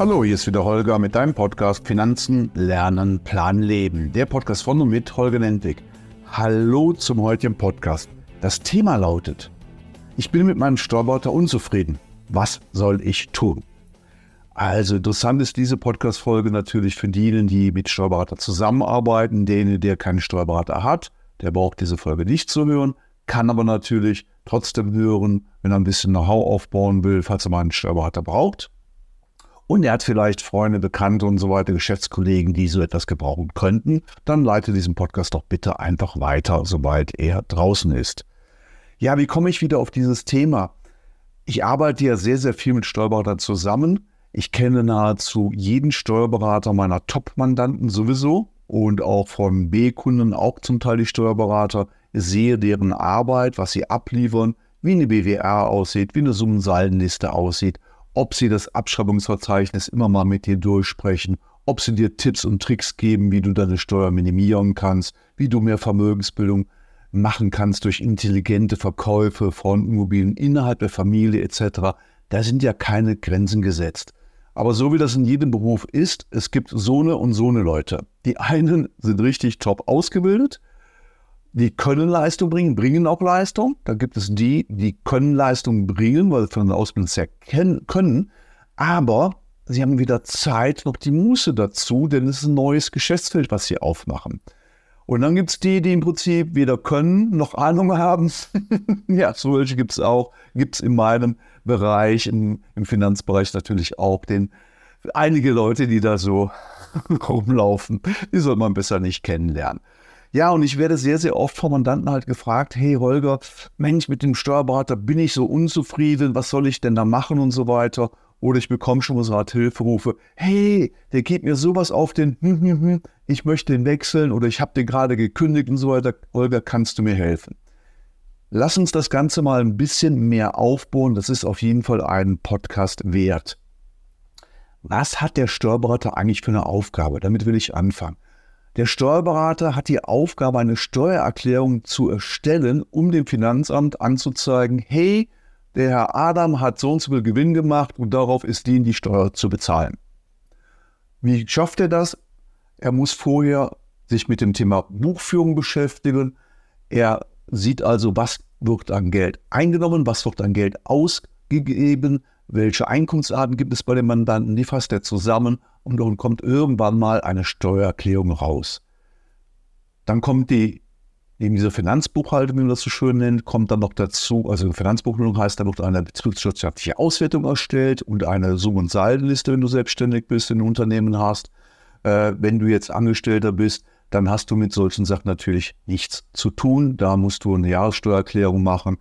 Hallo, hier ist wieder Holger mit deinem Podcast Finanzen, Lernen, Plan, Leben. Der Podcast von und mit Holger Nentwig. Hallo zum heutigen Podcast. Das Thema lautet, ich bin mit meinem Steuerberater unzufrieden. Was soll ich tun? Also interessant ist diese Podcast-Folge natürlich für diejenigen, die mit Steuerberater zusammenarbeiten, denen, der keinen Steuerberater hat, der braucht diese Folge nicht zu hören, kann aber natürlich trotzdem hören, wenn er ein bisschen Know-how aufbauen will, falls er mal einen Steuerberater braucht und er hat vielleicht Freunde, Bekannte und so weiter, Geschäftskollegen, die so etwas gebrauchen könnten, dann leite diesen Podcast doch bitte einfach weiter, sobald er draußen ist. Ja, wie komme ich wieder auf dieses Thema? Ich arbeite ja sehr, sehr viel mit Steuerberatern zusammen. Ich kenne nahezu jeden Steuerberater meiner Top-Mandanten sowieso und auch von B-Kunden auch zum Teil die Steuerberater. Ich sehe deren Arbeit, was sie abliefern, wie eine BWR aussieht, wie eine Summensaldenliste aussieht ob sie das Abschreibungsverzeichnis immer mal mit dir durchsprechen, ob sie dir Tipps und Tricks geben, wie du deine Steuer minimieren kannst, wie du mehr Vermögensbildung machen kannst durch intelligente Verkäufe von Immobilien innerhalb der Familie etc. Da sind ja keine Grenzen gesetzt. Aber so wie das in jedem Beruf ist, es gibt so eine und so eine Leute. Die einen sind richtig top ausgebildet, die können Leistung bringen, bringen auch Leistung. Da gibt es die, die können Leistung bringen, weil sie von der Ausbildung her können, aber sie haben weder Zeit noch die Muße dazu, denn es ist ein neues Geschäftsfeld, was sie aufmachen. Und dann gibt es die, die im Prinzip weder können noch Ahnung haben. ja, solche gibt es auch. Gibt es in meinem Bereich, im, im, Finanzbereich natürlich auch den, einige Leute, die da so rumlaufen. Die soll man besser nicht kennenlernen. Ja, und ich werde sehr, sehr oft vom Mandanten halt gefragt, hey Holger, Mensch, mit dem Steuerberater bin ich so unzufrieden, was soll ich denn da machen und so weiter. Oder ich bekomme schon mal so Art Hilferufe, hey, der geht mir sowas auf den, hm, hm, hm, ich möchte den wechseln oder ich habe den gerade gekündigt und so weiter. Holger, kannst du mir helfen? Lass uns das Ganze mal ein bisschen mehr aufbohren, Das ist auf jeden Fall einen Podcast wert. Was hat der Steuerberater eigentlich für eine Aufgabe? Damit will ich anfangen. Der Steuerberater hat die Aufgabe, eine Steuererklärung zu erstellen, um dem Finanzamt anzuzeigen, hey, der Herr Adam hat so und so viel Gewinn gemacht und darauf ist denen die Steuer zu bezahlen. Wie schafft er das? Er muss vorher sich mit dem Thema Buchführung beschäftigen. Er sieht also, was wird an Geld eingenommen, was wird an Geld ausgegeben, welche Einkunftsarten gibt es bei den Mandanten, die fasst er zusammen und dann kommt irgendwann mal eine Steuererklärung raus. Dann kommt die, neben dieser Finanzbuchhaltung, wie man das so schön nennt, kommt dann noch dazu, also Finanzbuchhaltung heißt, dann wird eine betriebswirtschaftliche Auswertung erstellt und eine Summ- und Saldenliste, wenn du selbstständig bist, in Unternehmen hast. Äh, wenn du jetzt Angestellter bist, dann hast du mit solchen Sachen natürlich nichts zu tun. Da musst du eine Jahressteuererklärung machen.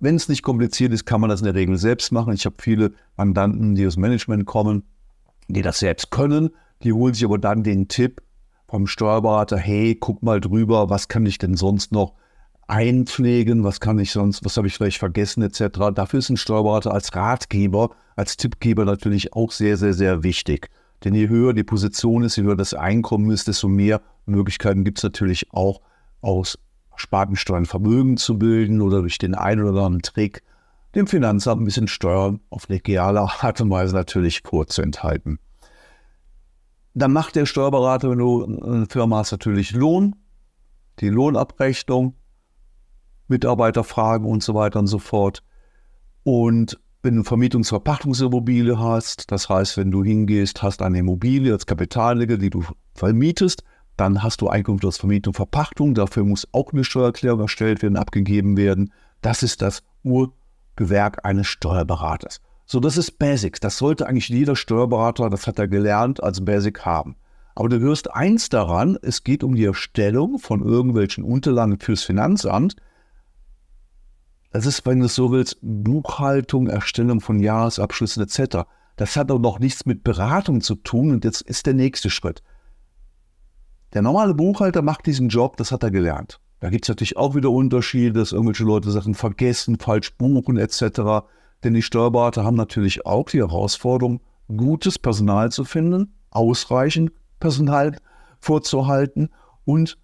Wenn es nicht kompliziert ist, kann man das in der Regel selbst machen. Ich habe viele Mandanten, die aus Management kommen die das selbst können, die holen sich aber dann den Tipp vom Steuerberater, hey, guck mal drüber, was kann ich denn sonst noch einpflegen, was kann ich sonst, was habe ich vielleicht vergessen etc. Dafür ist ein Steuerberater als Ratgeber, als Tippgeber natürlich auch sehr, sehr, sehr wichtig. Denn je höher die Position ist, je höher das Einkommen ist, desto mehr Möglichkeiten gibt es natürlich auch aus Spartensteuern Vermögen zu bilden oder durch den einen oder anderen Trick dem Finanzamt ein bisschen Steuern auf legale Art und Weise natürlich kurz zu enthalten. Dann macht der Steuerberater, wenn du äh, eine Firma hast, natürlich Lohn, die Lohnabrechnung, Mitarbeiterfragen und so weiter und so fort. Und wenn du Vermietungs-Verpachtungsimmobilie hast, das heißt, wenn du hingehst, hast eine Immobilie als Kapitallege, die du vermietest, dann hast du Einkünfte aus Vermietung, Verpachtung. Dafür muss auch eine Steuererklärung erstellt werden, abgegeben werden. Das ist das Ur- Gewerk eines Steuerberaters. So, das ist Basics. Das sollte eigentlich jeder Steuerberater, das hat er gelernt, als Basic haben. Aber du hörst eins daran, es geht um die Erstellung von irgendwelchen Unterlagen fürs Finanzamt. Das ist, wenn du es so willst, Buchhaltung, Erstellung von Jahresabschlüssen etc. Das hat aber noch nichts mit Beratung zu tun und jetzt ist der nächste Schritt. Der normale Buchhalter macht diesen Job, das hat er gelernt. Da gibt es natürlich auch wieder Unterschiede, dass irgendwelche Leute Sachen vergessen, falsch buchen etc. Denn die Steuerberater haben natürlich auch die Herausforderung, gutes Personal zu finden, ausreichend Personal vorzuhalten und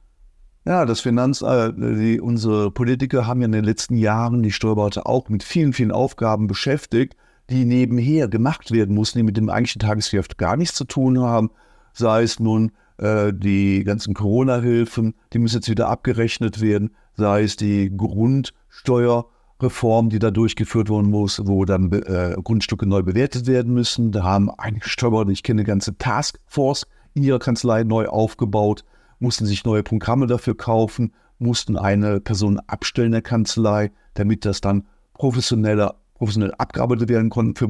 ja, das Finanz, äh, die, unsere Politiker haben ja in den letzten Jahren die Steuerberater auch mit vielen, vielen Aufgaben beschäftigt, die nebenher gemacht werden mussten, die mit dem eigentlichen Tagesgeschäft gar nichts zu tun haben. Sei es nun äh, die ganzen Corona-Hilfen, die müssen jetzt wieder abgerechnet werden, sei es die Grundsteuerreform, die da durchgeführt worden muss, wo dann äh, Grundstücke neu bewertet werden müssen. Da haben einige Steuerberater, ich kenne eine ganze Taskforce in ihrer Kanzlei neu aufgebaut, mussten sich neue Programme dafür kaufen, mussten eine Person abstellen der Kanzlei, damit das dann professioneller, professionell abgearbeitet werden konnte für,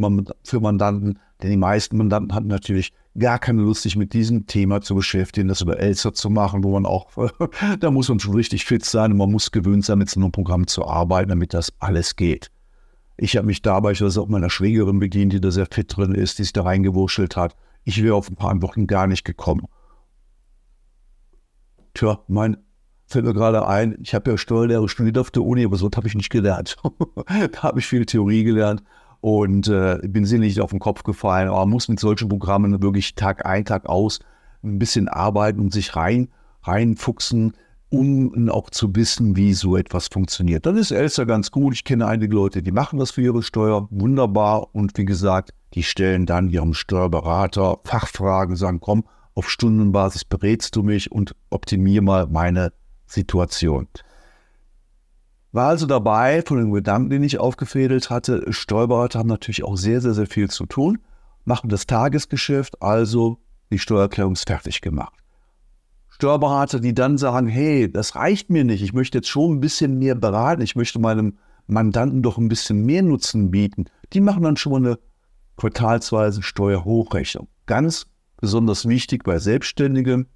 Mandanten. Denn die meisten Mandanten hatten natürlich gar keine Lust, sich mit diesem Thema zu beschäftigen, das über Elster zu machen, wo man auch, da muss man schon richtig fit sein und man muss gewöhnt sein, mit so einem Programm zu arbeiten, damit das alles geht. Ich habe mich dabei, ich weiß auch meiner Schwägerin bedient, die da sehr fit drin ist, die sich da reingewurschtelt hat. Ich wäre auf ein paar Wochen gar nicht gekommen. Tja, mein fällt mir gerade ein, ich habe ja Steuerlehre studiert auf der Uni, aber so habe ich nicht gelernt. da habe ich viel Theorie gelernt, und äh, bin sinnlich auf den Kopf gefallen. Aber man muss mit solchen Programmen wirklich Tag ein, Tag aus ein bisschen arbeiten und sich rein, reinfuchsen, um auch zu wissen, wie so etwas funktioniert. Dann ist Elster ganz gut. Ich kenne einige Leute, die machen das für ihre Steuer. Wunderbar. Und wie gesagt, die stellen dann ihrem Steuerberater Fachfragen, sagen, komm, auf Stundenbasis berätst du mich und optimier mal meine Situation. War also dabei, von dem Gedanken, den ich aufgefädelt hatte, Steuerberater haben natürlich auch sehr, sehr, sehr viel zu tun, machen das Tagesgeschäft, also die Steuererklärung ist fertig gemacht. Steuerberater, die dann sagen, hey, das reicht mir nicht, ich möchte jetzt schon ein bisschen mehr beraten, ich möchte meinem Mandanten doch ein bisschen mehr Nutzen bieten, die machen dann schon eine quartalsweise Steuerhochrechnung. Ganz besonders wichtig bei Selbstständigen,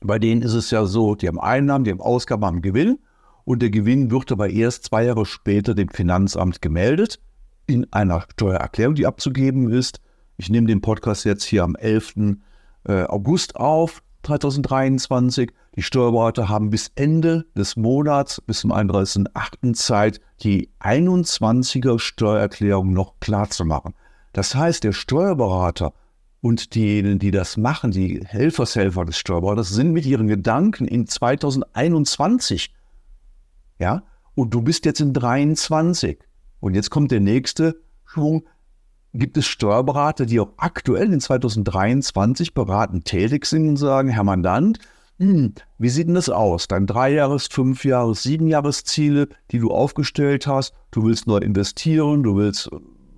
bei denen ist es ja so, die haben Einnahmen, die haben Ausgaben, haben Gewinn und der Gewinn wird aber erst zwei Jahre später dem Finanzamt gemeldet in einer Steuererklärung, die abzugeben ist. Ich nehme den Podcast jetzt hier am 11. Äh, August auf, 2023. Die Steuerberater haben bis Ende des Monats, bis zum 31.08. Zeit, die 21er Steuererklärung noch klar zu machen. Das heißt, der Steuerberater und diejenigen, die das machen, die Helfershelfer des Steuerberaters, sind mit ihren Gedanken in 2021 ja? Und du bist jetzt in 23. Und jetzt kommt der nächste Schwung. Gibt es Steuerberater, die auch aktuell in 2023 beratend tätig sind und sagen, Herr Mandant, hm, wie sieht denn das aus? Dein Dreijahres-, Fünfjahres-, Siebenjahresziele, die du aufgestellt hast, du willst neu investieren, du willst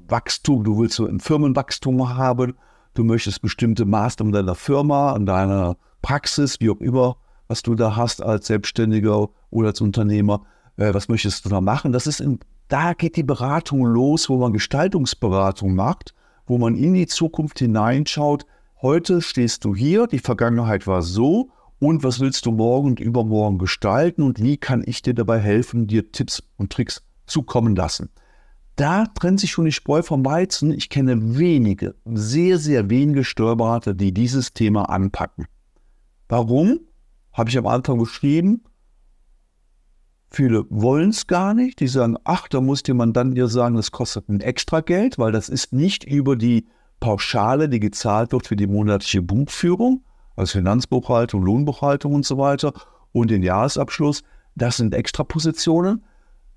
Wachstum, du willst so ein Firmenwachstum haben, du möchtest bestimmte Maßnahmen deiner Firma, an deiner Praxis, wie auch immer, was du da hast als Selbstständiger oder als Unternehmer, äh, was möchtest du da machen? Das ist in, da geht die Beratung los, wo man Gestaltungsberatung macht, wo man in die Zukunft hineinschaut. Heute stehst du hier, die Vergangenheit war so und was willst du morgen und übermorgen gestalten und wie kann ich dir dabei helfen, dir Tipps und Tricks zukommen lassen. Da trennt sich schon die Spreu vom Weizen. Ich kenne wenige, sehr, sehr wenige Steuerberater, die dieses Thema anpacken. Warum? Habe ich am Anfang geschrieben, Viele wollen es gar nicht. Die sagen, ach, da muss jemand dann dir sagen, das kostet ein extra Geld, weil das ist nicht über die Pauschale, die gezahlt wird für die monatliche Buchführung, also Finanzbuchhaltung, Lohnbuchhaltung und so weiter und den Jahresabschluss. Das sind Extrapositionen,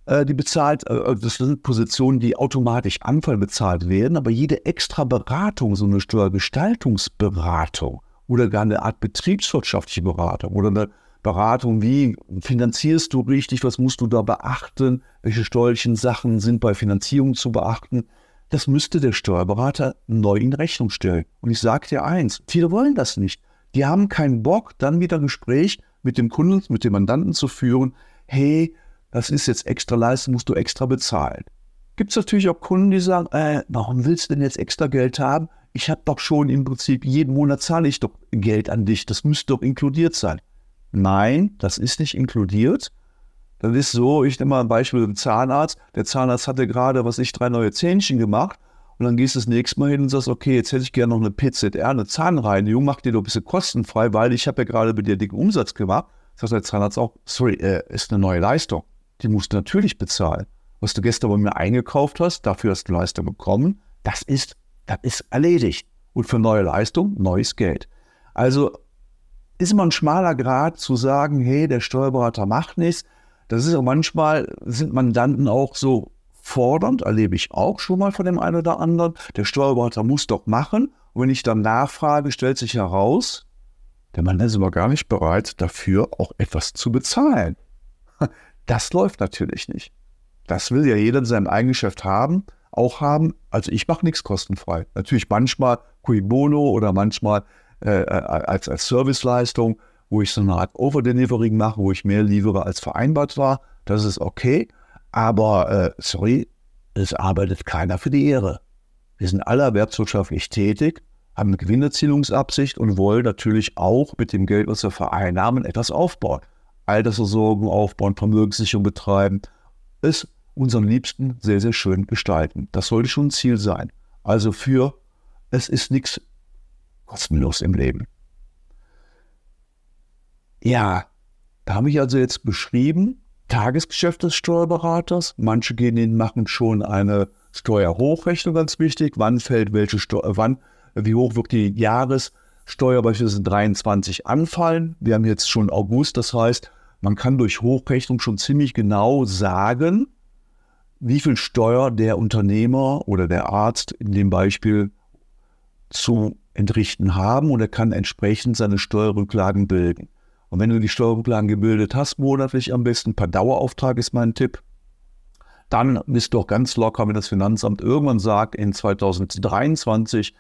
äh, die bezahlt, äh, äh, das sind Positionen, die automatisch anfallbezahlt werden, aber jede extra Beratung, so eine Steuergestaltungsberatung oder gar eine Art betriebswirtschaftliche Beratung oder eine Beratung, wie finanzierst du richtig, was musst du da beachten, welche steuerlichen Sachen sind bei Finanzierung zu beachten. Das müsste der Steuerberater neu in Rechnung stellen. Und ich sage dir eins, viele wollen das nicht. Die haben keinen Bock, dann wieder ein Gespräch mit dem Kunden, mit dem Mandanten zu führen. Hey, das ist jetzt extra Leistung, musst du extra bezahlen. Gibt es natürlich auch Kunden, die sagen, äh, warum willst du denn jetzt extra Geld haben? Ich habe doch schon im Prinzip, jeden Monat zahle ich doch Geld an dich. Das müsste doch inkludiert sein. Nein, das ist nicht inkludiert. Dann ist so, ich nehme mal ein Beispiel mit dem Zahnarzt. Der Zahnarzt hatte gerade, was ich, drei neue Zähnchen gemacht. Und dann gehst du das nächste Mal hin und sagst, okay, jetzt hätte ich gerne noch eine PZR, eine Zahnreinigung, mach dir doch ein bisschen kostenfrei, weil ich habe ja gerade mit dir dicken Umsatz gemacht. Sagt der Zahnarzt auch, sorry, äh, ist eine neue Leistung. Die musst du natürlich bezahlen. Was du gestern bei mir eingekauft hast, dafür hast du Leistung bekommen, das ist, das ist erledigt. Und für neue Leistung neues Geld. Also ist immer ein schmaler Grad zu sagen, hey, der Steuerberater macht nichts. Das ist ja manchmal, sind Mandanten auch so fordernd, erlebe ich auch schon mal von dem einen oder anderen. Der Steuerberater muss doch machen. Und wenn ich dann nachfrage, stellt sich heraus, der Mann ist immer gar nicht bereit, dafür auch etwas zu bezahlen. Das läuft natürlich nicht. Das will ja jeder in seinem Eigengeschäft haben, auch haben. Also ich mache nichts kostenfrei. Natürlich manchmal cui bono oder manchmal äh, äh, als, als Serviceleistung, wo ich so eine Art Overdelivering mache, wo ich mehr liefere als vereinbart war. Das ist okay. Aber äh, sorry, es arbeitet keiner für die Ehre. Wir sind alle erwerbswirtschaftlich tätig, haben eine Gewinnerzielungsabsicht und wollen natürlich auch mit dem Geld, was wir vereinnahmen, etwas aufbauen. Altersversorgung aufbauen, Vermögenssicherung betreiben, es unseren Liebsten sehr, sehr schön gestalten. Das sollte schon ein Ziel sein. Also für, es ist nichts kostenlos im Leben. Ja, da habe ich also jetzt beschrieben, Tagesgeschäft des Steuerberaters. Manche gehen hin, machen schon eine Steuerhochrechnung, ganz wichtig. Wann fällt welche Steuer, äh, wann, wie hoch wird die Jahressteuer beispielsweise 23 anfallen? Wir haben jetzt schon August, das heißt, man kann durch Hochrechnung schon ziemlich genau sagen, wie viel Steuer der Unternehmer oder der Arzt in dem Beispiel zu entrichten haben und er kann entsprechend seine Steuerrücklagen bilden. Und wenn du die Steuerrücklagen gebildet hast, monatlich am besten, per Dauerauftrag ist mein Tipp, dann bist du auch ganz locker, wenn das Finanzamt irgendwann sagt, in 2023,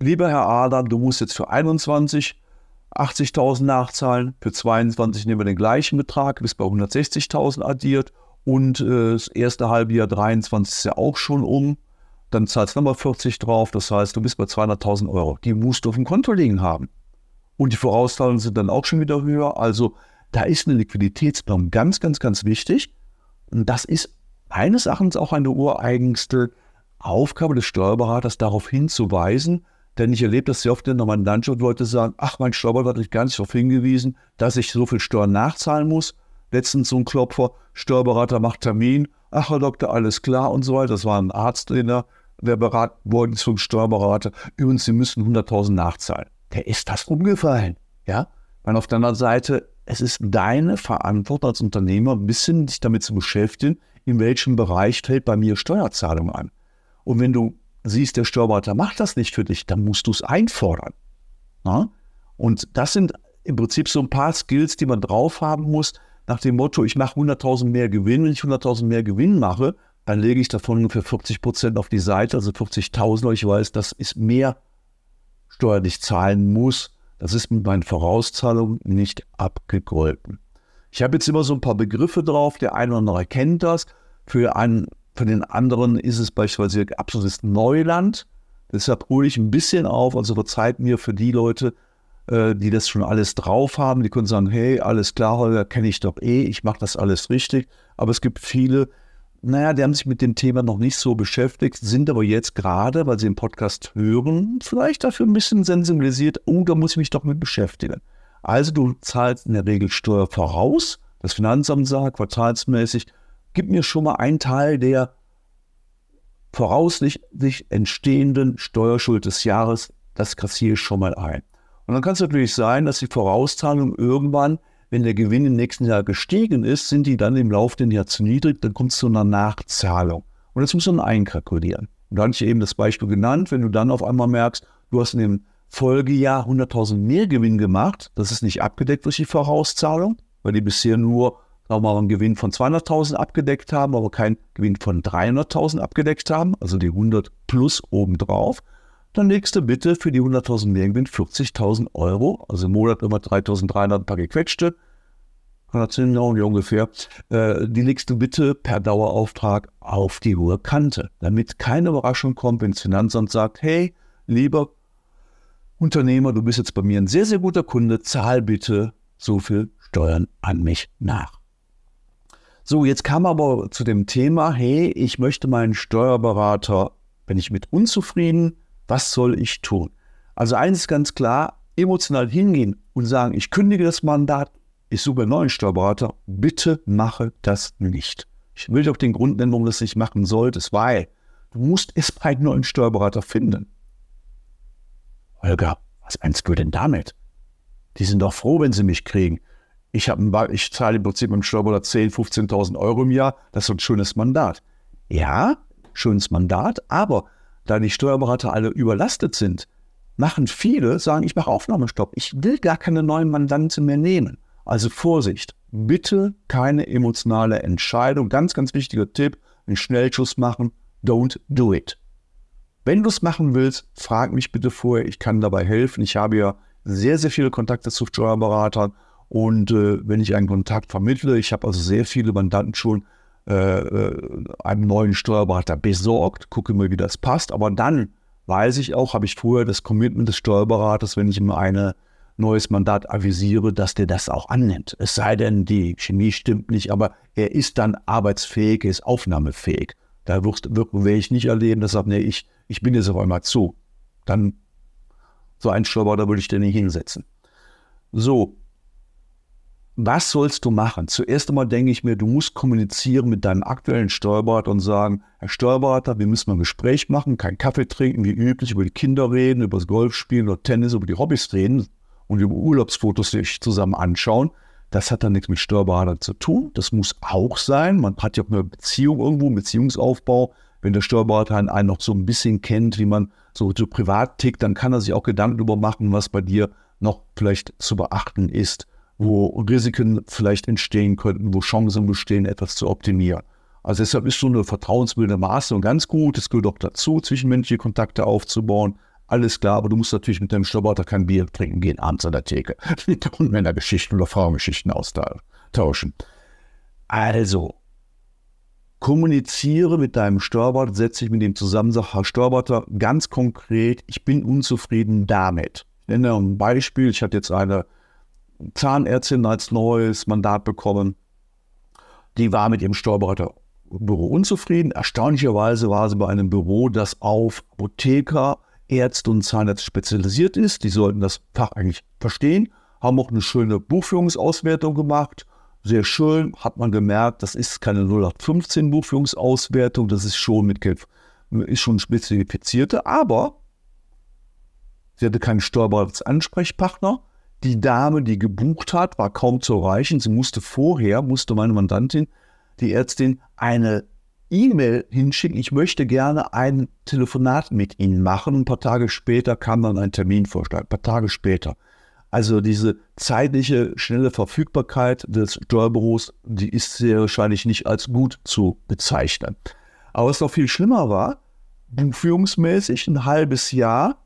lieber Herr Adam, du musst jetzt für 21 80.000 nachzahlen, für 22 nehmen wir den gleichen Betrag, bis bei 160.000 addiert und äh, das erste Halbjahr 23 ist ja auch schon um dann zahlst du nochmal 40 drauf, das heißt, du bist bei 200.000 Euro. Die musst du auf dem Konto liegen haben. Und die Vorauszahlungen sind dann auch schon wieder höher. Also da ist eine Liquiditätsplanung ganz, ganz, ganz wichtig. Und das ist eines Erachtens auch eine ureigenste Aufgabe des Steuerberaters, darauf hinzuweisen. Denn ich erlebe das sehr oft in der Mandantschaft, Leute sagen, ach, mein Steuerberater hat mich gar nicht darauf hingewiesen, dass ich so viel Steuern nachzahlen muss. Letztens so ein Klopfer, Steuerberater macht Termin, ach Herr Doktor, alles klar und so weiter. Das war ein Arzt, den er wer beraten wurden zum Steuerberater. Übrigens, Sie müssen 100.000 nachzahlen. Der ist das umgefallen. Ja? Weil auf der anderen Seite, es ist deine Verantwortung als Unternehmer, ein bisschen dich damit zu beschäftigen, in welchem Bereich fällt bei mir Steuerzahlung an. Und wenn du siehst, der Steuerberater macht das nicht für dich, dann musst du es einfordern. Na? Ne? Und das sind im Prinzip so ein paar Skills, die man drauf haben muss, nach dem Motto, ich mache 100.000 mehr Gewinn. Wenn ich 100.000 mehr Gewinn mache, dann lege ich davon ungefähr 40 Prozent auf die Seite, also 40.000. Ich weiß, das ist mehr steuerlich zahlen muss. Das ist mit meinen Vorauszahlungen nicht abgegolten. Ich habe jetzt immer so ein paar Begriffe drauf. Der eine oder andere kennt das. Für, einen, für den anderen ist es beispielsweise absolutes Neuland. Deshalb hole ich ein bisschen auf. Also verzeiht mir für die Leute, äh, die das schon alles drauf haben. Die können sagen, hey, alles klar, Holger, kenne ich doch eh, ich mache das alles richtig. Aber es gibt viele, die naja, die haben sich mit dem Thema noch nicht so beschäftigt, sind aber jetzt gerade, weil sie den Podcast hören, vielleicht dafür ein bisschen sensibilisiert, oh, da muss ich mich doch mit beschäftigen. Also du zahlst in der Regel Steuer voraus, das Finanzamt sagt quartalsmäßig, gib mir schon mal einen Teil der voraussichtlich entstehenden Steuerschuld des Jahres, das kassiere ich schon mal ein. Und dann kann es natürlich sein, dass die Vorauszahlung irgendwann wenn der Gewinn im nächsten Jahr gestiegen ist, sind die dann im Laufe des Jahres zu niedrig, dann kommt es zu einer Nachzahlung. Und das muss man einkalkulieren. Und da hatte ich eben das Beispiel genannt, wenn du dann auf einmal merkst, du hast in dem Folgejahr 100.000 mehr Gewinn gemacht, das ist nicht abgedeckt durch die Vorauszahlung, weil die bisher nur sagen wir mal, einen Gewinn von 200.000 abgedeckt haben, aber keinen Gewinn von 300.000 abgedeckt haben, also die 100 plus obendrauf. Dann nächste Bitte für die 100.000 Mehrgewinn 40.000 Euro, also im Monat immer 3.300 ein paar gequetschte, 110 Euro ungefähr. Äh, die nächste Bitte per Dauerauftrag auf die hohe Kante, damit keine Überraschung kommt, wenn das Finanzamt sagt, hey, lieber Unternehmer, du bist jetzt bei mir ein sehr, sehr guter Kunde, zahl bitte so viel Steuern an mich nach. So, jetzt kam aber zu dem Thema, hey, ich möchte meinen Steuerberater, wenn ich mit unzufrieden was soll ich tun? Also eins ist ganz klar, emotional hingehen und sagen, ich kündige das Mandat, ich suche einen neuen Steuerberater, bitte mache das nicht. Ich will doch den Grund nennen, warum du das nicht machen solltest, weil du musst bei einem neuen Steuerberater finden. Olga, was meinst du denn damit? Die sind doch froh, wenn sie mich kriegen. Ich, ich zahle im Prinzip beim Steuerberater 10.000, 15 15.000 Euro im Jahr. Das ist ein schönes Mandat. Ja, schönes Mandat, aber da die Steuerberater alle überlastet sind, machen viele, sagen, ich mache Aufnahmestopp, ich will gar keine neuen Mandanten mehr nehmen. Also Vorsicht, bitte keine emotionale Entscheidung. Ganz, ganz wichtiger Tipp, einen Schnellschuss machen, don't do it. Wenn du es machen willst, frag mich bitte vorher, ich kann dabei helfen. Ich habe ja sehr, sehr viele Kontakte zu Steuerberatern und äh, wenn ich einen Kontakt vermittle, ich habe also sehr viele Mandanten schon, äh, äh, einem neuen Steuerberater besorgt, gucke mir, wie das passt. Aber dann weiß ich auch, habe ich vorher das Commitment des Steuerberaters, wenn ich ihm ein neues Mandat avisiere, dass der das auch annimmt. Es sei denn, die Chemie stimmt nicht, aber er ist dann arbeitsfähig, er ist aufnahmefähig. Da werde ich nicht erleben, dass er sagt, nee, ich, ich bin jetzt auf einmal zu. Dann so einen Steuerberater würde ich dir nicht hinsetzen. So, was sollst du machen? Zuerst einmal denke ich mir, du musst kommunizieren mit deinem aktuellen Steuerberater und sagen, Herr Steuerberater, wir müssen mal ein Gespräch machen, keinen Kaffee trinken, wie üblich, über die Kinder reden, über das Golfspielen oder Tennis, über die Hobbys reden und über Urlaubsfotos sich zusammen anschauen. Das hat dann nichts mit Steuerberater zu tun. Das muss auch sein. Man hat ja auch eine Beziehung irgendwo, einen Beziehungsaufbau. Wenn der Steuerberater einen noch so ein bisschen kennt, wie man so, so privat tickt, dann kann er sich auch Gedanken darüber machen, was bei dir noch vielleicht zu beachten ist wo Risiken vielleicht entstehen könnten, wo Chancen bestehen, etwas zu optimieren. Also deshalb ist so eine vertrauensbildende Maßnahme ganz gut. Es gehört auch dazu, zwischenmenschliche Kontakte aufzubauen. Alles klar, aber du musst natürlich mit deinem Schlabberter kein Bier trinken gehen abends an der Theke und Männergeschichten oder Frauengeschichten austauschen. Also, kommuniziere mit deinem Steuerberater, setze dich mit dem zusammen, sag, Herr Steuerberater, ganz konkret, ich bin unzufrieden damit. Ich nenne ein Beispiel, ich hatte jetzt eine Zahnärztin als neues Mandat bekommen. Die war mit ihrem Steuerberaterbüro unzufrieden. Erstaunlicherweise war sie bei einem Büro, das auf Apotheker, Ärzte und Zahnärzte spezialisiert ist. Die sollten das Fach eigentlich verstehen, haben auch eine schöne Buchführungsauswertung gemacht. Sehr schön, hat man gemerkt, das ist keine 0815 Buchführungsauswertung, das ist schon mit ist schon spezifizierte, aber sie hatte keinen Steuerberater als Ansprechpartner die Dame, die gebucht hat, war kaum zu erreichen. Sie musste vorher, musste meine Mandantin, die Ärztin, eine E-Mail hinschicken. Ich möchte gerne ein Telefonat mit Ihnen machen. Ein paar Tage später kam dann ein Terminvorschlag. Ein paar Tage später. Also diese zeitliche, schnelle Verfügbarkeit des Steuerbüros, die ist sehr wahrscheinlich nicht als gut zu bezeichnen. Aber was noch viel schlimmer war, buchführungsmäßig ein halbes Jahr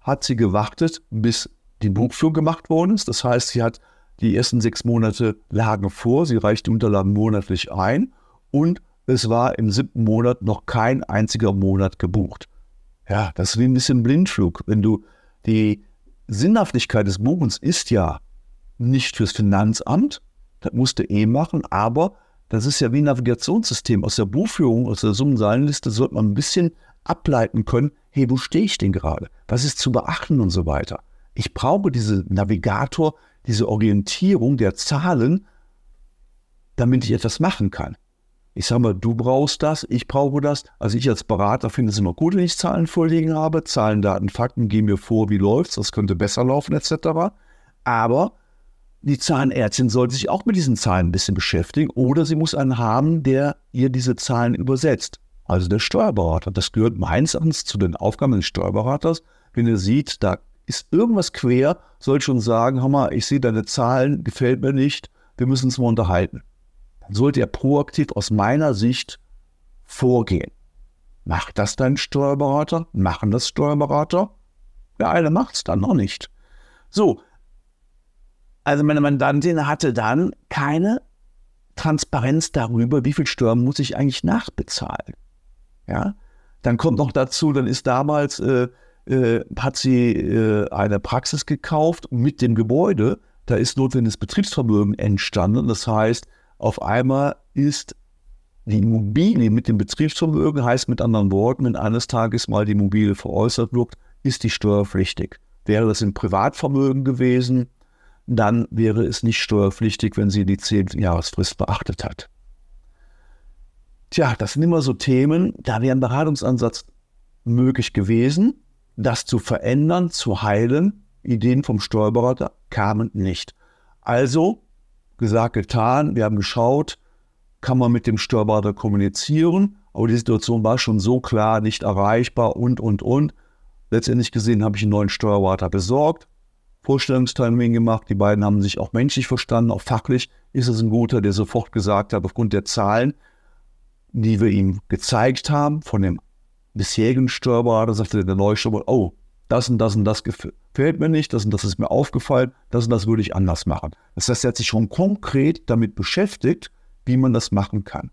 hat sie gewartet, bis die Buchführung gemacht worden ist. Das heißt, sie hat die ersten sechs Monate lagen vor, sie reicht die Unterlagen monatlich ein und es war im siebten Monat noch kein einziger Monat gebucht. Ja, das ist wie ein bisschen Blindflug. Wenn du die Sinnhaftigkeit des Buchens ist ja nicht fürs Finanzamt, das musst du eh machen, aber das ist ja wie ein Navigationssystem. Aus der Buchführung, aus der Summensalenliste sollte man ein bisschen ableiten können, hey, wo stehe ich denn gerade? Was ist zu beachten und so weiter. Ich brauche diesen Navigator, diese Orientierung der Zahlen, damit ich etwas machen kann. Ich sage mal, du brauchst das, ich brauche das. Also ich als Berater finde es immer gut, wenn ich Zahlen vorliegen habe. Zahlen, Daten, Fakten gehen mir vor, wie läuft es, das könnte besser laufen etc. Aber die Zahnärztin sollte sich auch mit diesen Zahlen ein bisschen beschäftigen oder sie muss einen haben, der ihr diese Zahlen übersetzt. Also der Steuerberater. Das gehört meines Erachtens zu den Aufgaben des Steuerberaters, wenn er sieht, da ist irgendwas quer, soll schon sagen, hör mal, ich sehe deine Zahlen, gefällt mir nicht, wir müssen uns mal unterhalten. Dann sollte er proaktiv aus meiner Sicht vorgehen. Macht das dein Steuerberater? Machen das Steuerberater? Ja, einer macht es dann noch nicht. So, also meine Mandantin hatte dann keine Transparenz darüber, wie viel Steuern muss ich eigentlich nachbezahlen. Ja, dann kommt noch dazu, dann ist damals äh, äh, hat sie äh, eine Praxis gekauft mit dem Gebäude. Da ist notwendiges Betriebsvermögen entstanden. Das heißt, auf einmal ist die Immobilie mit dem Betriebsvermögen, heißt mit anderen Worten, wenn eines Tages mal die Immobilie veräußert wird, ist die steuerpflichtig. Wäre das ein Privatvermögen gewesen, dann wäre es nicht steuerpflichtig, wenn sie die 10-Jahresfrist beachtet hat. Tja, das sind immer so Themen, da wäre ein Beratungsansatz möglich gewesen das zu verändern, zu heilen, Ideen vom Steuerberater kamen nicht. Also, gesagt, getan, wir haben geschaut, kann man mit dem Steuerberater kommunizieren, aber die Situation war schon so klar, nicht erreichbar und, und, und. Letztendlich gesehen habe ich einen neuen Steuerberater besorgt, Vorstellungstermin gemacht, die beiden haben sich auch menschlich verstanden, auch fachlich ist es ein guter, der sofort gesagt hat, aufgrund der Zahlen, die wir ihm gezeigt haben, von dem bisherigen Steuerberater sagte der neue Steuerberater, oh, das und das und das gefällt mir nicht, das und das ist mir aufgefallen, das und das würde ich anders machen. Das heißt, er hat sich schon konkret damit beschäftigt, wie man das machen kann.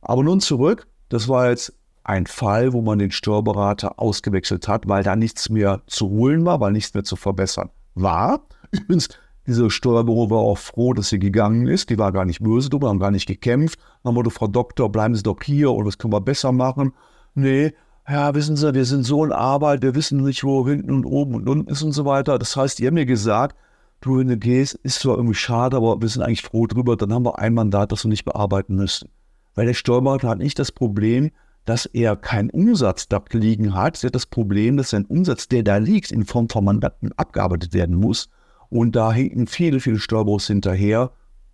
Aber nun zurück, das war jetzt ein Fall, wo man den Steuerberater ausgewechselt hat, weil da nichts mehr zu holen war, weil nichts mehr zu verbessern war. Übrigens, diese Steuerbüro war auch froh, dass sie gegangen ist. Die war gar nicht böse drüber, haben gar nicht gekämpft. Dann wurde Frau Doktor, bleiben Sie doch hier oder was können wir besser machen? Nee, ja, wissen Sie, wir sind so in Arbeit, wir wissen nicht, wo hinten und oben und unten ist und so weiter. Das heißt, die haben mir gesagt, du, wenn du gehst, ist zwar irgendwie schade, aber wir sind eigentlich froh drüber, dann haben wir ein Mandat, das wir nicht bearbeiten müssen. Weil der Steuerberater hat nicht das Problem, dass er keinen Umsatz da liegen hat. Er hat das Problem, dass sein Umsatz, der da liegt, in Form von Mandaten abgearbeitet werden muss. Und da hinken viele, viele Steuerbüros hinterher.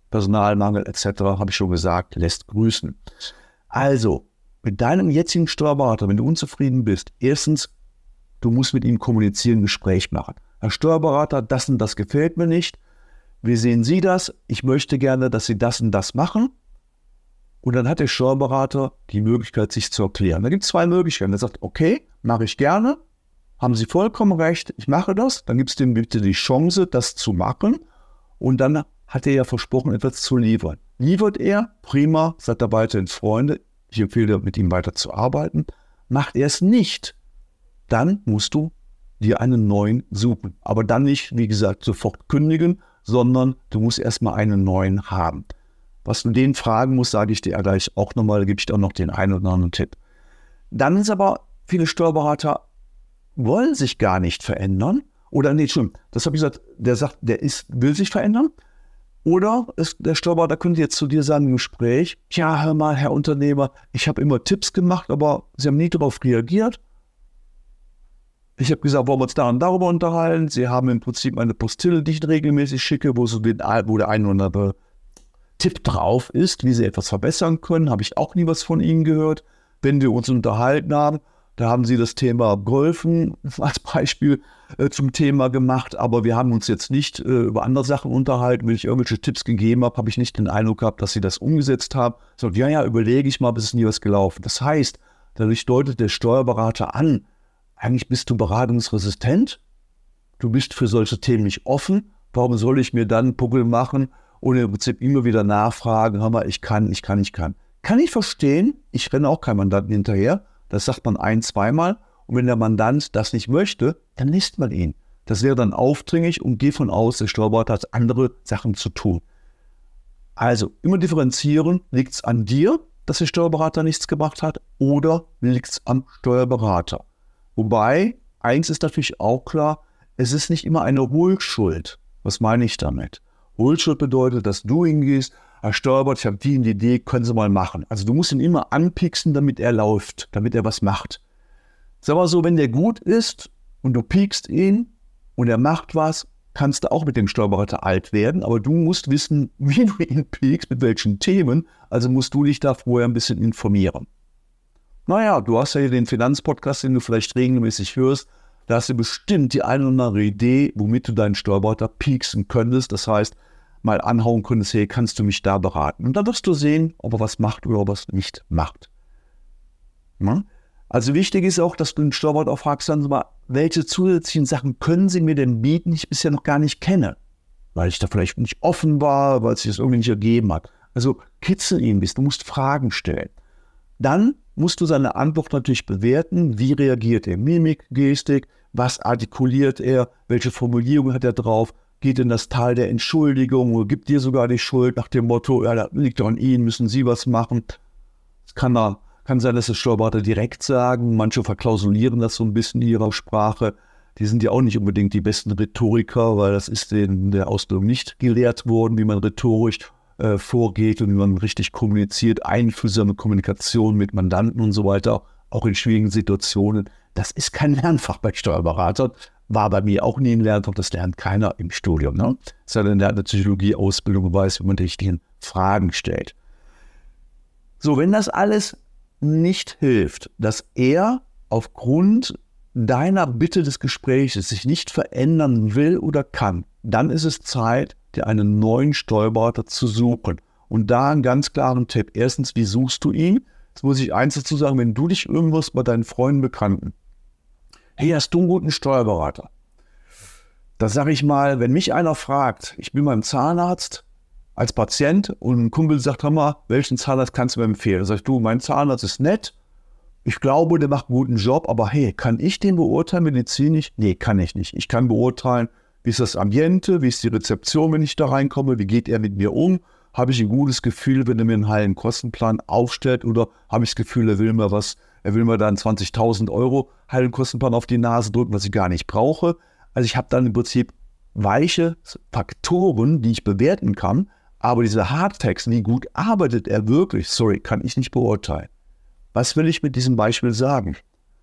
Personalmangel etc., habe ich schon gesagt, lässt grüßen. Also, mit deinem jetzigen Steuerberater, wenn du unzufrieden bist, erstens, du musst mit ihm kommunizieren, Gespräch machen. Herr Steuerberater, das und das gefällt mir nicht. Wie sehen Sie das? Ich möchte gerne, dass Sie das und das machen. Und dann hat der Steuerberater die Möglichkeit, sich zu erklären. Da gibt es zwei Möglichkeiten. Er sagt, okay, mache ich gerne. Haben Sie vollkommen recht, ich mache das. Dann gibt es dem bitte die Chance, das zu machen. Und dann hat er ja versprochen, etwas zu liefern. Liefert er, prima, seid da weiterhin Freunde ich empfehle, mit ihm weiterzuarbeiten. Macht er es nicht, dann musst du dir einen neuen suchen. Aber dann nicht, wie gesagt, sofort kündigen, sondern du musst erstmal einen neuen haben. Was du den fragen musst, sage ich dir gleich auch nochmal, da gebe ich dir auch noch den einen oder anderen Tipp. Dann ist aber, viele Steuerberater wollen sich gar nicht verändern. Oder nee, stimmt, das habe ich gesagt, der sagt, der ist, will sich verändern, oder ist der da könnte jetzt zu dir sein im Gespräch, ja, hör mal, Herr Unternehmer, ich habe immer Tipps gemacht, aber Sie haben nie darauf reagiert. Ich habe gesagt, wollen wir uns da und darüber unterhalten. Sie haben im Prinzip meine Postille, die ich regelmäßig schicke, wo, so den, wo der ein oder andere Tipp drauf ist, wie Sie etwas verbessern können. Habe ich auch nie was von Ihnen gehört. Wenn wir uns unterhalten haben, da haben sie das Thema Golfen als Beispiel äh, zum Thema gemacht, aber wir haben uns jetzt nicht äh, über andere Sachen unterhalten. Wenn ich irgendwelche Tipps gegeben habe, habe ich nicht den Eindruck gehabt, dass sie das umgesetzt haben. Sondern ja, ja, überlege ich mal, bis es nie was gelaufen. Das heißt, dadurch deutet der Steuerberater an, eigentlich bist du beratungsresistent, du bist für solche Themen nicht offen. Warum soll ich mir dann Puckel machen und im Prinzip immer wieder nachfragen, hör mal, ich kann, ich kann, ich kann. Kann ich verstehen, ich renne auch keinem Mandanten hinterher. Das sagt man ein, zweimal. Und wenn der Mandant das nicht möchte, dann lässt man ihn. Das wäre dann aufdringlich und geht von aus, der Steuerberater hat andere Sachen zu tun. Also immer differenzieren, liegt es an dir, dass der Steuerberater nichts gemacht hat oder liegt es am Steuerberater? Wobei, eins ist natürlich auch klar, es ist nicht immer eine Hohlschuld. Was meine ich damit? Hohlschuld bedeutet, dass du hingehst, Herr Stolbert, ich habe die Idee, können Sie mal machen. Also du musst ihn immer anpiksen, damit er läuft, damit er was macht. Sag mal so, wenn der gut ist und du piekst ihn und er macht was, kannst du auch mit dem Stolperreiter alt werden, aber du musst wissen, wie du ihn piekst, mit welchen Themen, also musst du dich da vorher ein bisschen informieren. Naja, du hast ja hier den Finanzpodcast, den du vielleicht regelmäßig hörst, da hast du bestimmt die eine oder andere Idee, womit du deinen Steuerberater pieksen könntest. Das heißt, mal anhauen könntest, hey, kannst du mich da beraten? Und dann wirst du sehen, ob er was macht oder ob er es nicht macht. Ja? Also wichtig ist auch, dass du den Steuerbord auch fragst, dann welche zusätzlichen Sachen können sie mir denn bieten, die ich bisher noch gar nicht kenne? Weil ich da vielleicht nicht offen war, weil es sich das irgendwie nicht ergeben hat. Also kitzel ihn ein du musst Fragen stellen. Dann musst du seine Antwort natürlich bewerten. Wie reagiert er? Mimik, Gestik, was artikuliert er? Welche Formulierung hat er drauf? geht in das Tal der Entschuldigung oder gibt dir sogar die Schuld nach dem Motto, ja, das liegt doch an Ihnen, müssen Sie was machen. Es kann, da, kann sein, dass das Steuerberater direkt sagen, manche verklausulieren das so ein bisschen in ihrer Sprache. Die sind ja auch nicht unbedingt die besten Rhetoriker, weil das ist in der Ausbildung nicht gelehrt worden, wie man rhetorisch äh, vorgeht und wie man richtig kommuniziert, einfühlsame Kommunikation mit Mandanten und so weiter, auch in schwierigen Situationen. Das ist kein Lernfach bei Steuerberatern. War bei mir auch nie ein Lerntag, das lernt keiner im Studium, ne? sondern der hat eine Psychologieausbildung und weiß, wie man die richtigen Fragen stellt. So, wenn das alles nicht hilft, dass er aufgrund deiner Bitte des Gesprächs sich nicht verändern will oder kann, dann ist es Zeit, dir einen neuen Steuerberater zu suchen. Und da einen ganz klaren Tipp. Erstens, wie suchst du ihn? Jetzt muss ich eins dazu sagen, wenn du dich irgendwas bei deinen Freunden, Bekannten hey, hast du einen guten Steuerberater? Da sage ich mal, wenn mich einer fragt, ich bin beim Zahnarzt als Patient und ein Kumpel sagt, hör mal, welchen Zahnarzt kannst du mir empfehlen? Sagst du, mein Zahnarzt ist nett, ich glaube, der macht einen guten Job, aber hey, kann ich den beurteilen medizinisch? Nee, kann ich nicht. Ich kann beurteilen, wie ist das Ambiente, wie ist die Rezeption, wenn ich da reinkomme, wie geht er mit mir um, habe ich ein gutes Gefühl, wenn er mir einen heilen Kostenplan aufstellt oder habe ich das Gefühl, er will mir was er will mir dann 20.000 Euro Heilkostenplan auf die Nase drücken, was ich gar nicht brauche. Also ich habe dann im Prinzip weiche Faktoren, die ich bewerten kann, aber diese Hardtext, wie gut arbeitet er wirklich, sorry, kann ich nicht beurteilen. Was will ich mit diesem Beispiel sagen?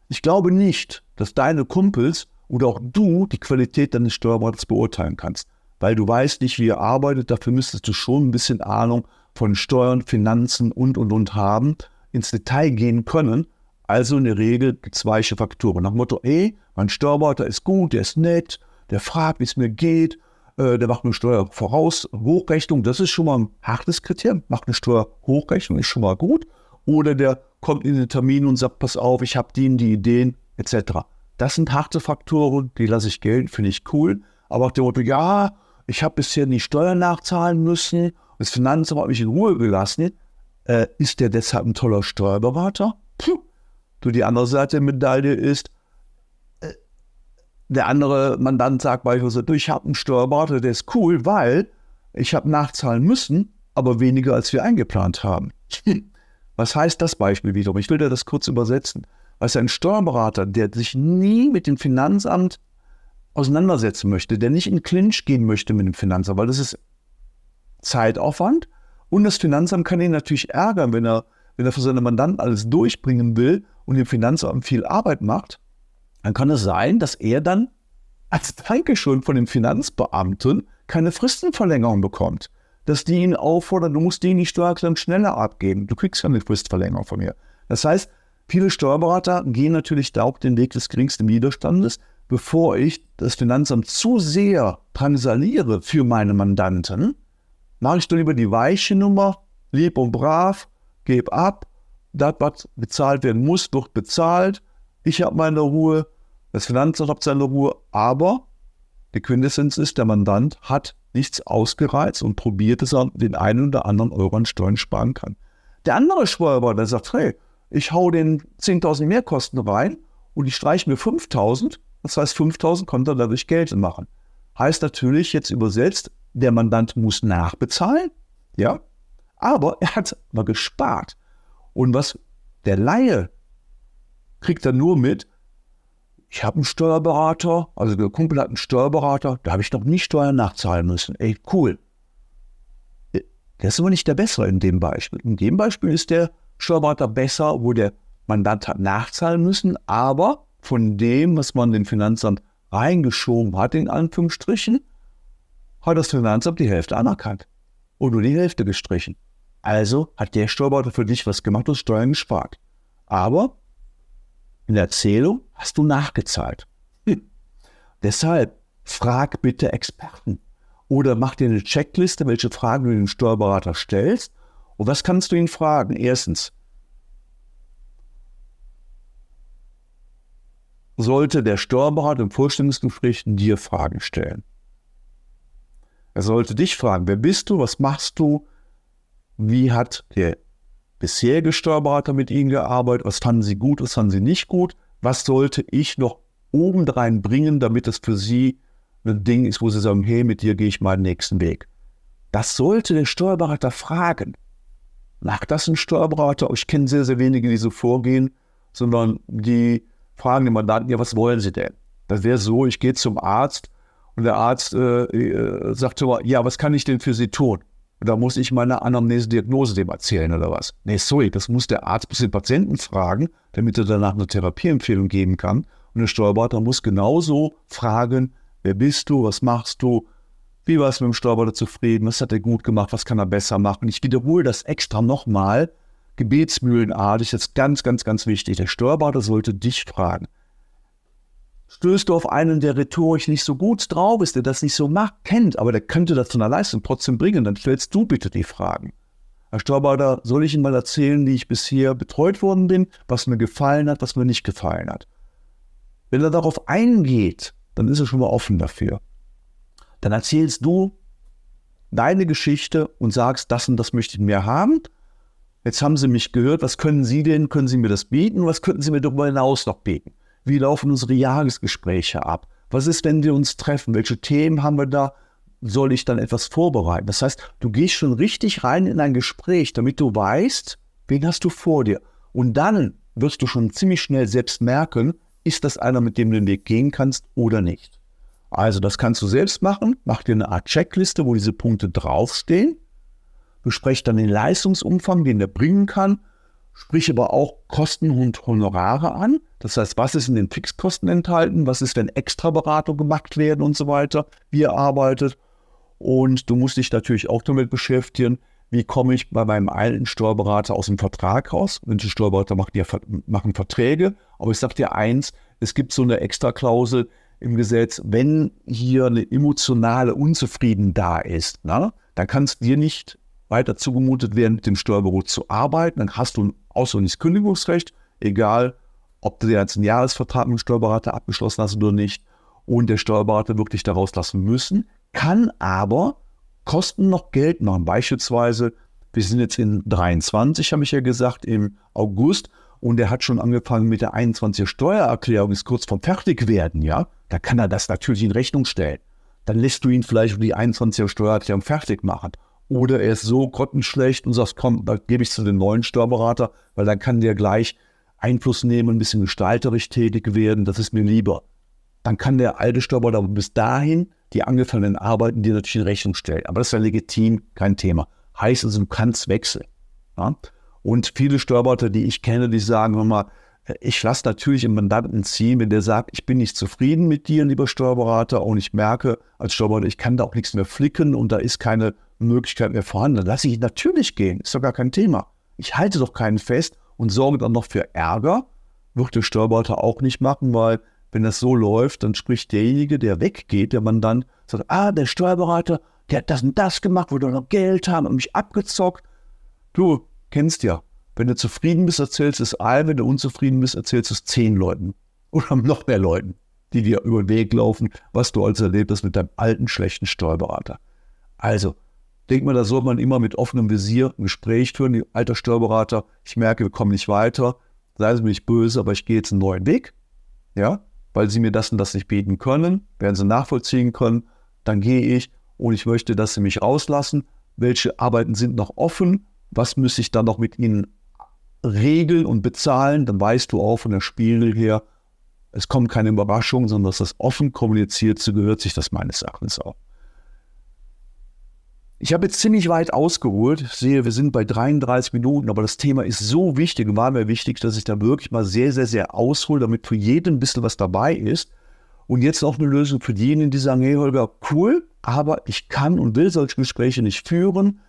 Ich glaube nicht, dass deine Kumpels oder auch du die Qualität deines Steuerberaters beurteilen kannst, weil du weißt nicht, wie er arbeitet. Dafür müsstest du schon ein bisschen Ahnung von Steuern, Finanzen und, und, und haben, ins Detail gehen können. Also in der Regel zwei Faktoren. Nach dem Motto, ey, mein Steuerberater ist gut, der ist nett, der fragt, wie es mir geht, äh, der macht eine Steuervoraus, das ist schon mal ein hartes Kriterium, macht eine Steuerhochrechnung, ist schon mal gut. Oder der kommt in den Termin und sagt, pass auf, ich habe die, die Ideen, etc. Das sind harte Faktoren, die lasse ich gelten, finde ich cool. Aber auch der Motto, ja, ich habe bisher nicht Steuern nachzahlen müssen, das Finanzamt hat mich in Ruhe gelassen. Äh, ist der deshalb ein toller Steuerberater? Puh, so die andere Seite der Medaille ist, äh, der andere Mandant sagt beispielsweise, ich habe einen Steuerberater, der ist cool, weil ich habe nachzahlen müssen, aber weniger als wir eingeplant haben. Was heißt das Beispiel wiederum? Ich will dir das kurz übersetzen. Also ein Steuerberater, der sich nie mit dem Finanzamt auseinandersetzen möchte, der nicht in Clinch gehen möchte mit dem Finanzamt, weil das ist Zeitaufwand und das Finanzamt kann ihn natürlich ärgern, wenn er, wenn er für seine Mandanten alles durchbringen will und dem Finanzamt viel Arbeit macht, dann kann es sein, dass er dann als Dankeschön von den Finanzbeamten keine Fristenverlängerung bekommt. Dass die ihn auffordern, du musst denen die nicht Steuererklärung schneller abgeben. Du kriegst keine Fristverlängerung von mir. Das heißt, viele Steuerberater gehen natürlich da auch den Weg des geringsten Widerstandes, bevor ich das Finanzamt zu sehr drangsaliere für meine Mandanten, mache ich dann lieber die weiche Nummer, lieb und brav, gebe ab, das, was bezahlt werden muss, wird bezahlt. Ich habe meine Ruhe, das Finanzamt hat seine Ruhe, aber die Quintessenz ist, der Mandant hat nichts ausgereizt und probiert, dass er den einen oder anderen Euro an Steuern sparen kann. Der andere Steuerberater, sagt, hey, ich hau den 10.000 Mehrkosten rein und ich streiche mir 5.000, das heißt 5.000 konnte er dadurch Geld machen. Heißt natürlich jetzt übersetzt, der Mandant muss nachbezahlen, ja, aber er hat mal gespart. Und was der Laie kriegt dann nur mit, ich habe einen Steuerberater, also der Kumpel hat einen Steuerberater, da habe ich noch nie Steuern nachzahlen müssen. Ey, cool. Äh, der ist aber nicht der Bessere in dem Beispiel. In dem Beispiel ist der Steuerberater besser, wo der Mandant hat nachzahlen müssen, aber von dem, was man dem Finanzamt reingeschoben hat, in Anführungsstrichen, hat das Finanzamt die Hälfte anerkannt und nur die Hälfte gestrichen. Also hat der Steuerberater für dich was gemacht und Steuern gespart. Aber in der Erzählung hast du nachgezahlt. Hm. Deshalb frag bitte Experten oder mach dir eine Checkliste, welche Fragen du dem Steuerberater stellst. Und was kannst du ihn fragen? Erstens, sollte der Steuerberater im Vorstellungsgespräch dir Fragen stellen. Er sollte dich fragen, wer bist du, was machst du, wie hat der bisherige Steuerberater mit Ihnen gearbeitet, was fanden Sie gut, was fanden Sie nicht gut, was sollte ich noch obendrein bringen, damit es für Sie ein Ding ist, wo Sie sagen, hey, mit dir gehe ich meinen nächsten Weg. Das sollte der Steuerberater fragen. Macht das ein Steuerberater? Ich kenne sehr, sehr wenige, die so vorgehen, sondern die fragen den Mandanten, ja, was wollen Sie denn? Das wäre so, ich gehe zum Arzt und der Arzt äh, äh, sagt immer, ja, was kann ich denn für Sie tun? da muss ich meine Anamnese-Diagnose dem erzählen oder was? Nee, sorry, das muss der Arzt bis den Patienten fragen, damit er danach eine Therapieempfehlung geben kann. Und der Steuerberater muss genauso fragen, wer bist du, was machst du, wie warst du mit dem Steuerberater zufrieden, was hat er gut gemacht, was kann er besser machen. Und ich wiederhole das extra nochmal, gebetsmühlenartig, das ist ganz, ganz, ganz wichtig. Der Steuerberater sollte dich fragen stößt du auf einen, der rhetorisch nicht so gut drauf ist, der das nicht so macht, kennt, aber der könnte das zu einer Leistung trotzdem bringen, dann stellst du bitte die Fragen. Herr Storbader, soll ich Ihnen mal erzählen, wie ich bisher betreut worden bin, was mir gefallen hat, was mir nicht gefallen hat? Wenn er darauf eingeht, dann ist er schon mal offen dafür. Dann erzählst du deine Geschichte und sagst, das und das möchte ich mehr haben. Jetzt haben Sie mich gehört, was können Sie denn? Können Sie mir das bieten? Was könnten Sie mir darüber hinaus noch bieten? Wie laufen unsere Jahresgespräche ab? Was ist, wenn wir uns treffen? Welche Themen haben wir da? Soll ich dann etwas vorbereiten? Das heißt, du gehst schon richtig rein in ein Gespräch, damit du weißt, wen hast du vor dir. Und dann wirst du schon ziemlich schnell selbst merken, ist das einer, mit dem du den Weg gehen kannst oder nicht. Also das kannst du selbst machen, mach dir eine Art Checkliste, wo diese Punkte draufstehen, besprecht dann den Leistungsumfang, den er bringen kann sprich aber auch Kosten und Honorare an. Das heißt, was ist in den Fixkosten enthalten? Was ist, wenn extra Beratung gemacht werden und so weiter? Wie ihr arbeitet? Und du musst dich natürlich auch damit beschäftigen, wie komme ich bei meinem alten Steuerberater aus dem Vertrag raus? Manche Steuerberater machen, ja, machen Verträge, aber ich sage dir eins, es gibt so eine Extraklausel im Gesetz, wenn hier eine emotionale Unzufrieden da ist, na, ne, dann kannst du dir nicht weiter zugemutet werden, mit dem Steuerbüro zu arbeiten. Dann hast du ein außerordentliches Kündigungsrecht, egal ob du jetzt einen Jahresvertrag mit dem Steuerberater abgeschlossen hast oder nicht. Und der Steuerberater wirklich daraus lassen müssen, kann aber Kosten noch Geld machen. Beispielsweise, wir sind jetzt in 23, habe ich ja gesagt, im August. Und er hat schon angefangen mit der 21 Steuererklärung, ist kurz vorm Fertigwerden, ja. Da kann er das natürlich in Rechnung stellen. Dann lässt du ihn vielleicht die 21er Steuererklärung fertig machen. Oder er ist so grottenschlecht und sagst, komm, da gebe ich zu dem neuen Steuerberater, weil dann kann der gleich Einfluss nehmen, ein bisschen gestalterisch tätig werden, das ist mir lieber. Dann kann der alte Steuerberater bis dahin die angefangenen Arbeiten dir natürlich in Rechnung stellen. Aber das ist ja legitim, kein Thema. Heißt also, du kannst wechseln. Ja? Und viele Steuerberater, die ich kenne, die sagen immer, äh, ich lasse natürlich im Mandanten ziehen, wenn der sagt, ich bin nicht zufrieden mit dir, lieber Steuerberater, und ich merke als Steuerberater, ich kann da auch nichts mehr flicken und da ist keine Möglichkeit mehr vorhanden. Dann lasse ich ihn natürlich gehen, ist doch gar kein Thema. Ich halte doch keinen fest und sorge dann noch für Ärger. Wird der Steuerberater auch nicht machen, weil wenn das so läuft, dann spricht derjenige, der weggeht, der dann sagt, ah, der Steuerberater, der hat das und das gemacht, wollte noch Geld haben und mich abgezockt. Du kennst ja, wenn du zufrieden bist, erzählst du es allen, wenn du unzufrieden bist, erzählst du es zehn Leuten oder noch mehr Leuten, die dir über den Weg laufen, was du also erlebt hast mit deinem alten, schlechten Steuerberater. Also, denkt man, da sollte man immer mit offenem Visier ein Gespräch führen. Alter Steuerberater, ich merke, wir kommen nicht weiter. Seien Sie mir nicht böse, aber ich gehe jetzt einen neuen Weg. Ja, weil Sie mir das und das nicht bieten können, werden Sie nachvollziehen können. Dann gehe ich und ich möchte, dass Sie mich rauslassen. Welche Arbeiten sind noch offen? Was müsste ich dann noch mit Ihnen regeln und bezahlen? Dann weißt du auch von der Spielregel her, es kommen keine Überraschungen, sondern dass das offen kommuniziert, so gehört sich das meines Erachtens auch. Ich habe jetzt ziemlich weit ausgeholt. Ich sehe, wir sind bei 33 Minuten, aber das Thema ist so wichtig und war mir wichtig, dass ich da wirklich mal sehr, sehr, sehr aushole, damit für jeden ein bisschen was dabei ist. Und jetzt auch eine Lösung für diejenigen, die sagen, hey Holger, cool, aber ich kann und will solche Gespräche nicht führen.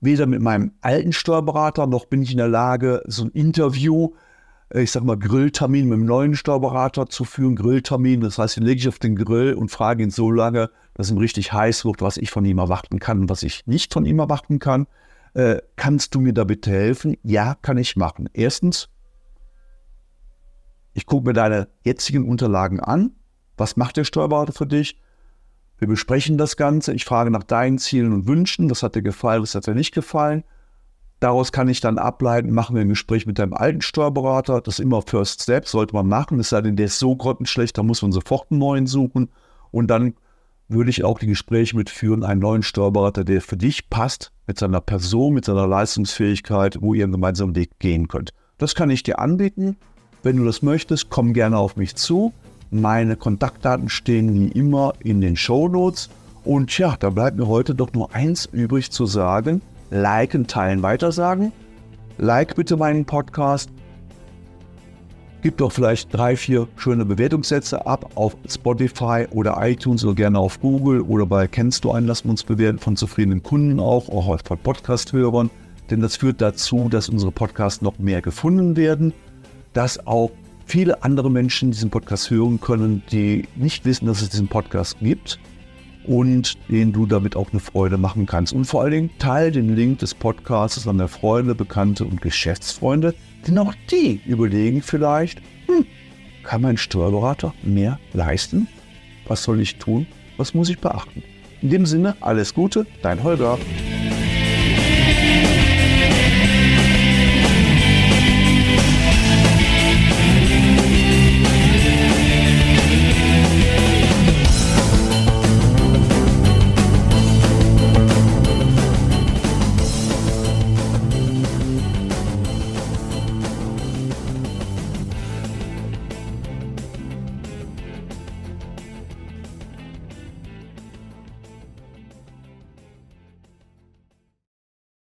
Weder mit meinem alten Steuerberater, noch bin ich in der Lage, so ein Interview äh, ich sag mal, Grilltermin mit dem neuen Steuerberater zu führen. Grilltermin, das heißt, den lege ich auf den Grill und frage ihn so lange, dass ihm richtig heiß wird, was ich von ihm erwarten kann und was ich nicht von ihm erwarten kann. Äh, kannst du mir da bitte helfen? Ja, kann ich machen. Erstens, ich gucke mir deine jetzigen Unterlagen an. Was macht der Steuerberater für dich? Wir besprechen das Ganze. Ich frage nach deinen Zielen und Wünschen. Was hat dir gefallen? Was hat dir nicht gefallen? Daraus kann ich dann ableiten, machen wir ein Gespräch mit deinem alten Steuerberater. Das ist immer First Step, sollte man machen. Es sei denn, der ist so grottenschlecht, da muss man sofort einen neuen suchen. Und dann würde ich auch die Gespräche mitführen, einen neuen Steuerberater, der für dich passt, mit seiner Person, mit seiner Leistungsfähigkeit, wo ihr einen gemeinsamen Weg gehen könnt. Das kann ich dir anbieten. Wenn du das möchtest, komm gerne auf mich zu. Meine Kontaktdaten stehen wie immer in den Show Notes. Und ja, da bleibt mir heute doch nur eins übrig zu sagen liken, teilen, weitersagen. Like bitte meinen Podcast. Gib doch vielleicht drei, vier schöne Bewertungssätze ab auf Spotify oder iTunes oder gerne auf Google oder bei Kennst du einen, lassen wir uns bewerten von zufriedenen Kunden auch, auch von Podcast-Hörern. Denn das führt dazu, dass unsere Podcasts noch mehr gefunden werden, dass auch viele andere Menschen diesen Podcast hören können, die nicht wissen, dass es diesen Podcast gibt und den du damit auch eine Freude machen kannst. Und vor allen Dingen teile den Link des Podcasts an der Freunde, Bekannte und Geschäftsfreunde, denn auch die überlegen vielleicht, hm, kann mein Steuerberater mehr leisten? Was soll ich tun? Was muss ich beachten? In dem Sinne, alles Gute, dein Holger.